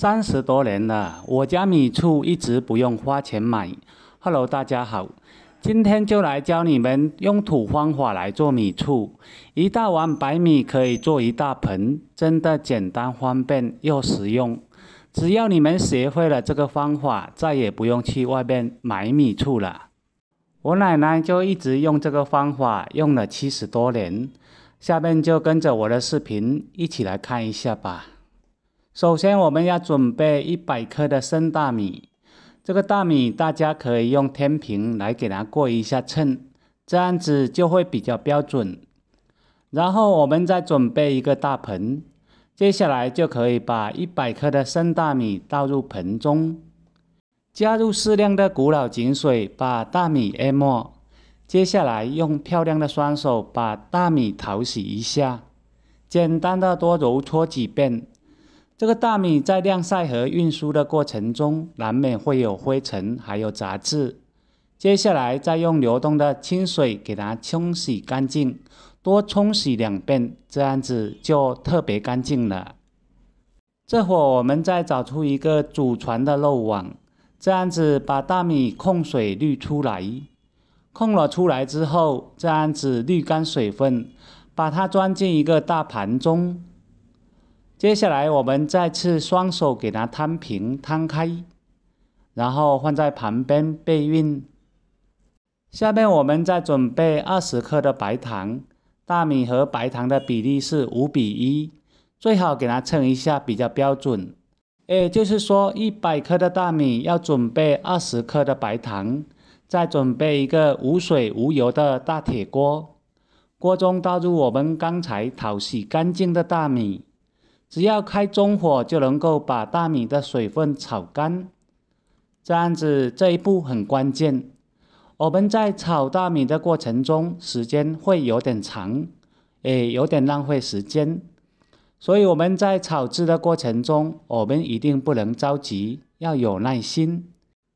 三十多年了，我家米醋一直不用花钱买。Hello，大家好，今天就来教你们用土方法来做米醋。一大碗白米可以做一大盆，真的简单方便又实用。只要你们学会了这个方法，再也不用去外面买米醋了。我奶奶就一直用这个方法，用了七十多年。下面就跟着我的视频一起来看一下吧。首先，我们要准备一百克的生大米。这个大米大家可以用天平来给它过一下秤，这样子就会比较标准。然后我们再准备一个大盆，接下来就可以把一百克的生大米倒入盆中，加入适量的古老井水，把大米淹没。接下来用漂亮的双手把大米淘洗一下，简单的多揉搓几遍。这个大米在晾晒和运输的过程中，难免会有灰尘还有杂质。接下来再用流动的清水给它冲洗干净，多冲洗两遍，这样子就特别干净了。这会儿我们再找出一个祖传的漏网，这样子把大米控水滤出来。控了出来之后，这样子滤干水分，把它装进一个大盘中。接下来，我们再次双手给它摊平、摊开，然后放在旁边备用。下面我们再准备二十克的白糖，大米和白糖的比例是五比一，最好给它称一下，比较标准。也就是说，一百克的大米要准备二十克的白糖。再准备一个无水无油的大铁锅，锅中倒入我们刚才淘洗干净的大米。只要开中火就能够把大米的水分炒干，这样子这一步很关键。我们在炒大米的过程中，时间会有点长，诶，有点浪费时间。所以我们在炒制的过程中，我们一定不能着急，要有耐心。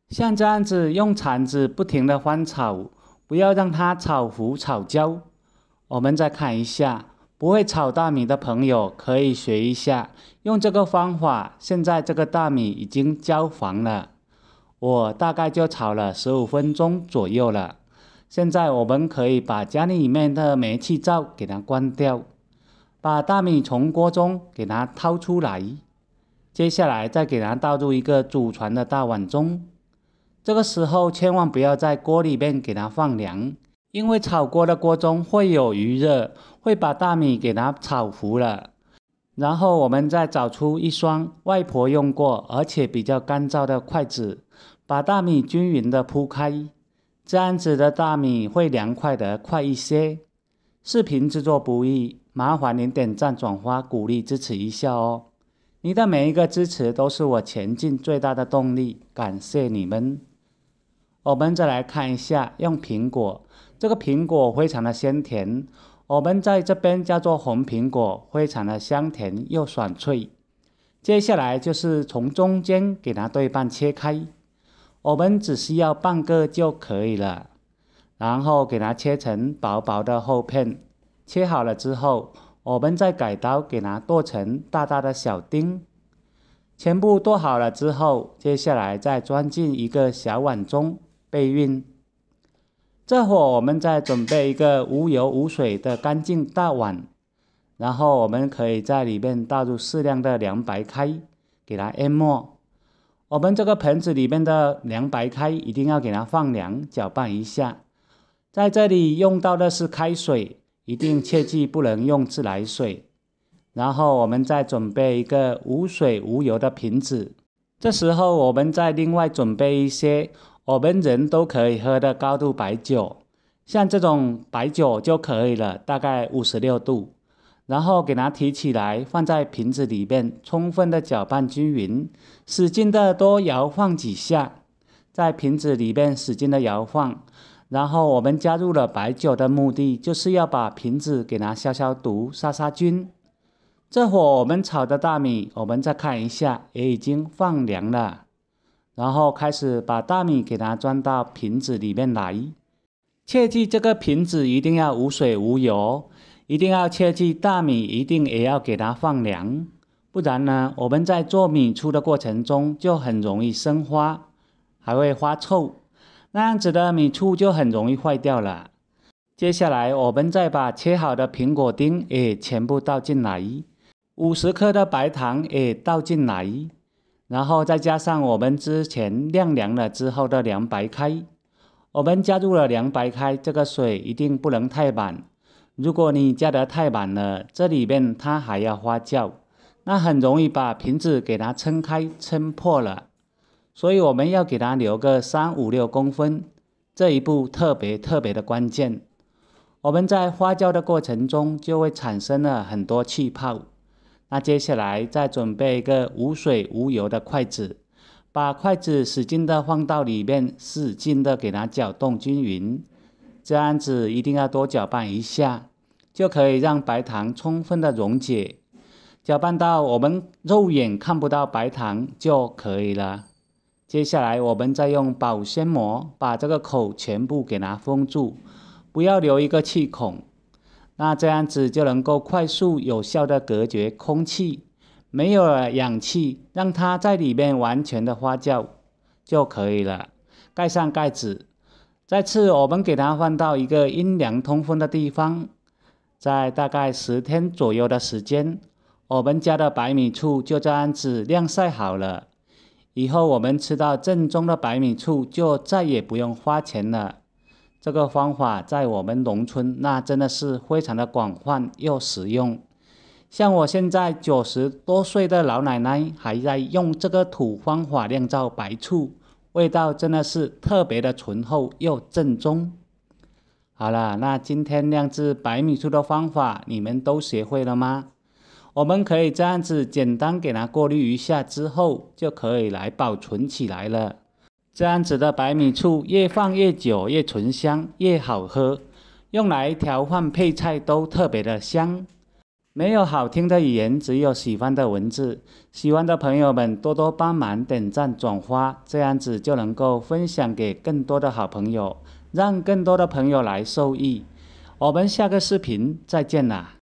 像这样子用铲子不停的翻炒，不要让它炒糊、炒焦。我们再看一下。不会炒大米的朋友可以学一下，用这个方法。现在这个大米已经焦黄了，我大概就炒了十五分钟左右了。现在我们可以把家里面的煤气灶给它关掉，把大米从锅中给它掏出来，接下来再给它倒入一个祖传的大碗中。这个时候千万不要在锅里面给它放凉。因为炒锅的锅中会有余热，会把大米给它炒糊了。然后我们再找出一双外婆用过而且比较干燥的筷子，把大米均匀的铺开，这样子的大米会凉快的快一些。视频制作不易，麻烦您点赞转发，鼓励支持一下哦。您的每一个支持都是我前进最大的动力，感谢你们。我们再来看一下用苹果。这个苹果非常的鲜甜，我们在这边叫做红苹果，非常的香甜又爽脆。接下来就是从中间给它对半切开，我们只需要半个就可以了。然后给它切成薄薄的厚片，切好了之后，我们再改刀给它剁成大大的小丁。全部剁好了之后，接下来再装进一个小碗中备用。这会儿我们再准备一个无油无水的干净大碗，然后我们可以在里面倒入适量的凉白开，给它淹没。我们这个盆子里面的凉白开一定要给它放凉，搅拌一下。在这里用到的是开水，一定切记不能用自来水。然后我们再准备一个无水无油的瓶子，这时候我们再另外准备一些。我们人都可以喝的高度白酒，像这种白酒就可以了，大概五十六度。然后给它提起来，放在瓶子里面，充分的搅拌均匀，使劲的多摇晃几下，在瓶子里面使劲的摇晃。然后我们加入了白酒的目的，就是要把瓶子给它消消毒、杀杀菌。这会我们炒的大米，我们再看一下，也已经放凉了。然后开始把大米给它装到瓶子里面来，切记这个瓶子一定要无水无油，一定要切记大米一定也要给它放凉，不然呢我们在做米醋的过程中就很容易生花，还会发臭，那样子的米醋就很容易坏掉了。接下来我们再把切好的苹果丁也全部倒进来，五十克的白糖也倒进来。然后再加上我们之前晾凉了之后的凉白开，我们加入了凉白开，这个水一定不能太满。如果你加得太满了，这里面它还要发酵，那很容易把瓶子给它撑开、撑破了。所以我们要给它留个三五六公分，这一步特别特别的关键。我们在发酵的过程中就会产生了很多气泡。那接下来再准备一个无水无油的筷子，把筷子使劲的放到里面，使劲的给它搅动均匀。这样子一定要多搅拌一下，就可以让白糖充分的溶解。搅拌到我们肉眼看不到白糖就可以了。接下来我们再用保鲜膜把这个口全部给它封住，不要留一个气孔。那这样子就能够快速有效的隔绝空气，没有了氧气，让它在里面完全的发酵就可以了。盖上盖子，再次我们给它放到一个阴凉通风的地方，在大概十天左右的时间，我们家的白米醋就这样子晾晒好了。以后我们吃到正宗的白米醋，就再也不用花钱了。这个方法在我们农村，那真的是非常的广泛又实用。像我现在九十多岁的老奶奶还在用这个土方法酿造白醋，味道真的是特别的醇厚又正宗。好了，那今天酿制白米醋的方法你们都学会了吗？我们可以这样子简单给它过滤一下之后，就可以来保存起来了。这样子的白米醋越放越久，越醇香，越好喝。用来调换配菜都特别的香。没有好听的语言，只有喜欢的文字。喜欢的朋友们多多帮忙点赞转发，这样子就能够分享给更多的好朋友，让更多的朋友来受益。我们下个视频再见啦！